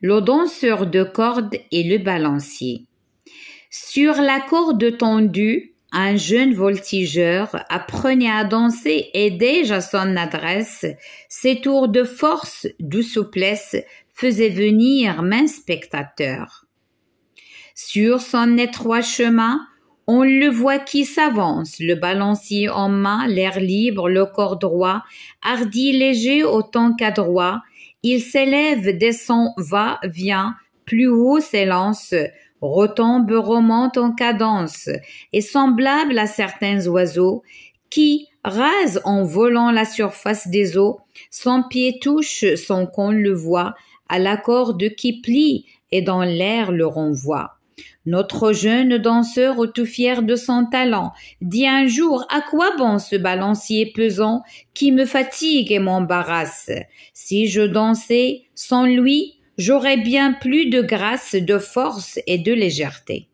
le danseur de corde et le balancier. Sur la corde tendue, un jeune voltigeur apprenait à danser et déjà son adresse, ses tours de force, de souplesse faisaient venir main spectateur. Sur son étroit chemin, on le voit qui s'avance, le balancier en main, l'air libre, le corps droit, hardi léger autant qu'adroit. Il s'élève, descend, va, vient, plus haut s'élance, retombe, remonte en cadence, et semblable à certains oiseaux qui, rasent en volant la surface des eaux, son pied touche sans qu'on le voie, à l'accord de qui plie et dans l'air le renvoie. Notre jeune danseur, tout fier de son talent, dit un jour à quoi bon ce balancier pesant qui me fatigue et m'embarrasse. Si je dansais sans lui, j'aurais bien plus de grâce, de force et de légèreté.